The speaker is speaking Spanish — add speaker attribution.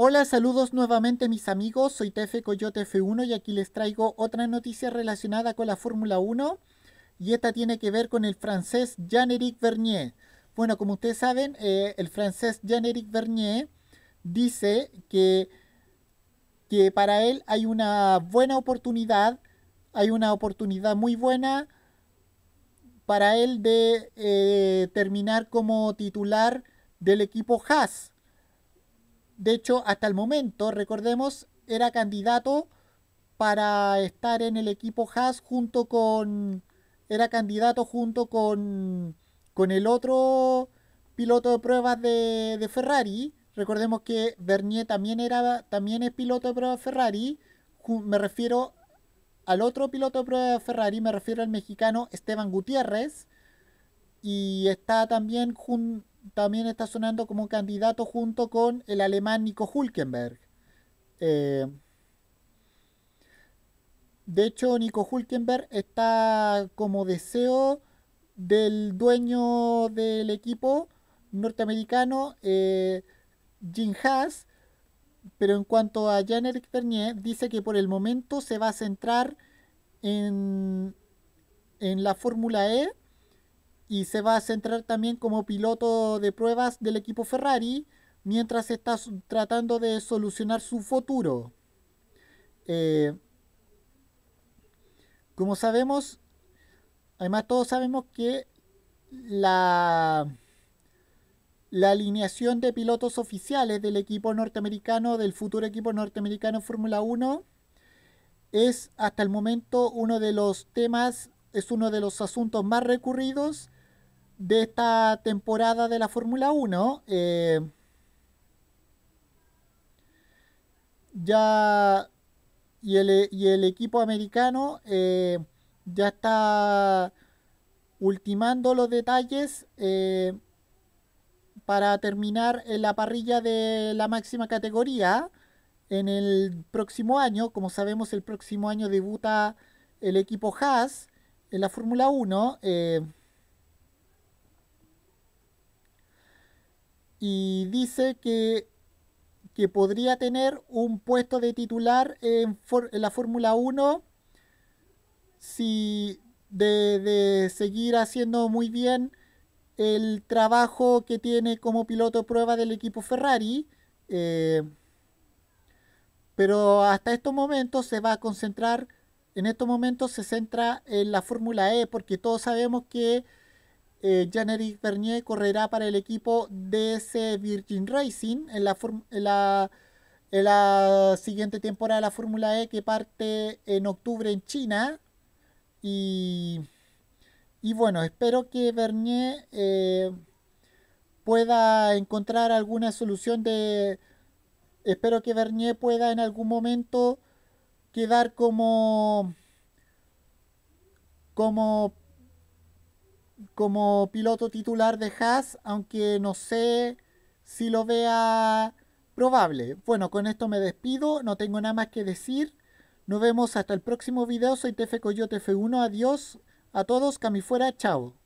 Speaker 1: Hola, saludos nuevamente mis amigos, soy Tefe Coyote F1 y aquí les traigo otra noticia relacionada con la Fórmula 1 y esta tiene que ver con el francés Jean-Éric Vernier. Bueno, como ustedes saben, eh, el francés Jean-Éric Vernier dice que, que para él hay una buena oportunidad, hay una oportunidad muy buena para él de eh, terminar como titular del equipo Haas. De hecho, hasta el momento, recordemos, era candidato para estar en el equipo Haas junto con. Era candidato junto con. con el otro piloto de pruebas de, de Ferrari. Recordemos que Bernier también era. también es piloto de pruebas Ferrari. Me refiero al otro piloto de pruebas de Ferrari, me refiero al mexicano Esteban Gutiérrez. Y está también junto también está sonando como candidato junto con el alemán Nico Hulkenberg. Eh, de hecho, Nico Hulkenberg está como deseo del dueño del equipo norteamericano, eh, Jim Haas, pero en cuanto a jan éric Bernier, dice que por el momento se va a centrar en la Fórmula E y se va a centrar también como piloto de pruebas del equipo Ferrari mientras está tratando de solucionar su futuro. Eh, como sabemos, además todos sabemos que la, la alineación de pilotos oficiales del equipo norteamericano, del futuro equipo norteamericano Fórmula 1, es hasta el momento uno de los temas, es uno de los asuntos más recurridos de esta temporada de la Fórmula 1. Eh, ya. Y el, equipo americano eh, ya está ultimando los detalles eh, para terminar en la parrilla de la máxima categoría en el próximo año. Como sabemos, el próximo año debuta el equipo Haas en la Fórmula 1. y dice que, podría tener un puesto de titular en, la Fórmula 1 si de, seguir haciendo muy bien el trabajo que tiene como piloto de prueba del equipo Ferrari. Eh, pero hasta estos momentos se va a concentrar, en estos momentos se centra en la Fórmula E, porque todos sabemos que eh, Jean-Éric Bernier correrá para el equipo DS Virgin Racing en la, la, siguiente temporada de la Fórmula E que parte en octubre en China. Y, bueno, espero que Bernier eh, pueda encontrar alguna solución de... Espero que Bernier pueda en algún momento quedar como como como piloto titular de Haas, aunque no sé si lo vea probable. Bueno, con esto me despido, no tengo nada más que decir. Nos vemos hasta el próximo video, soy Tefe Coyote F1, adiós a todos, cami fuera, chao.